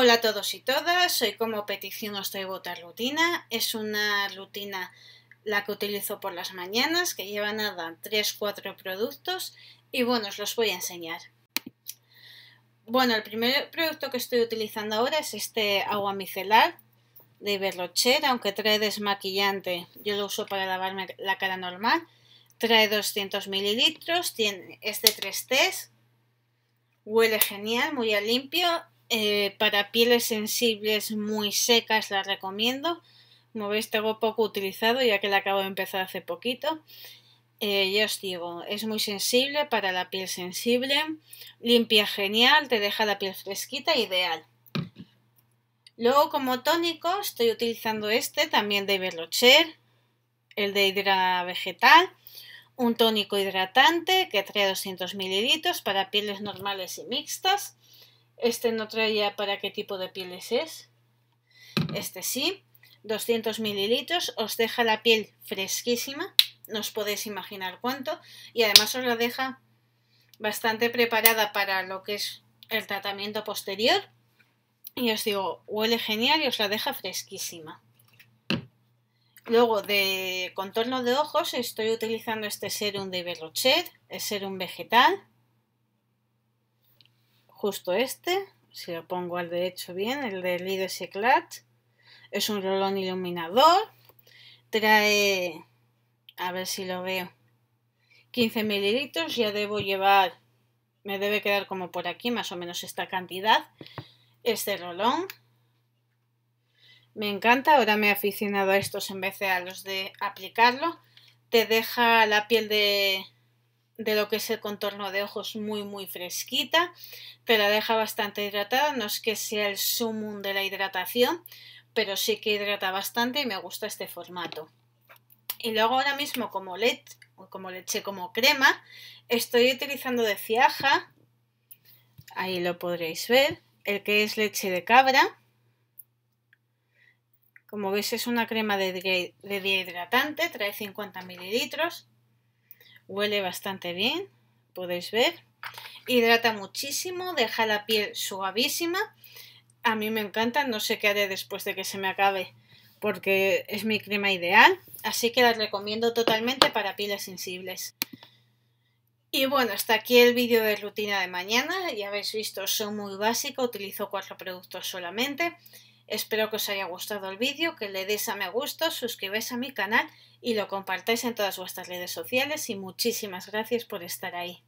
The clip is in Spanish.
Hola a todos y todas, Soy como petición os traigo otra rutina. Es una rutina la que utilizo por las mañanas, que lleva nada 3-4 productos y bueno, os los voy a enseñar. Bueno, el primer producto que estoy utilizando ahora es este agua micelar de Iberlocher, aunque trae desmaquillante, yo lo uso para lavarme la cara normal. Trae 200 mililitros, tiene, este de 3 test, huele genial, muy a limpio eh, para pieles sensibles muy secas la recomiendo. Como veis tengo poco utilizado ya que la acabo de empezar hace poquito. Eh, ya os digo, es muy sensible para la piel sensible, limpia genial, te deja la piel fresquita, ideal. Luego como tónico estoy utilizando este también de Berlocher, el de Hidra Vegetal, un tónico hidratante que trae 200 mililitros para pieles normales y mixtas. Este no traía para qué tipo de pieles es. Este sí. 200 mililitros. Os deja la piel fresquísima. No os podéis imaginar cuánto. Y además os la deja bastante preparada para lo que es el tratamiento posterior. Y os digo, huele genial y os la deja fresquísima. Luego de contorno de ojos estoy utilizando este serum de Iberrocher, el serum vegetal justo este, si lo pongo al derecho bien, el de y Eclat, es un rolón iluminador, trae, a ver si lo veo, 15 mililitros, ya debo llevar, me debe quedar como por aquí, más o menos esta cantidad, este rolón, me encanta, ahora me he aficionado a estos en vez de a los de aplicarlo, te deja la piel de de lo que es el contorno de ojos muy muy fresquita, te la deja bastante hidratada, no es que sea el sumum de la hidratación, pero sí que hidrata bastante y me gusta este formato. Y luego ahora mismo como leche, como leche, como crema, estoy utilizando de Ciaja, ahí lo podréis ver, el que es leche de cabra. Como veis es una crema de, de hidratante trae 50 mililitros Huele bastante bien, podéis ver. Hidrata muchísimo, deja la piel suavísima. A mí me encanta, no sé qué haré después de que se me acabe porque es mi crema ideal, así que la recomiendo totalmente para pieles sensibles. Y bueno, hasta aquí el vídeo de rutina de mañana. Ya habéis visto, son muy básico, utilizo cuatro productos solamente. Espero que os haya gustado el vídeo, que le deis a me gusta, suscribáis a mi canal y lo compartáis en todas vuestras redes sociales y muchísimas gracias por estar ahí.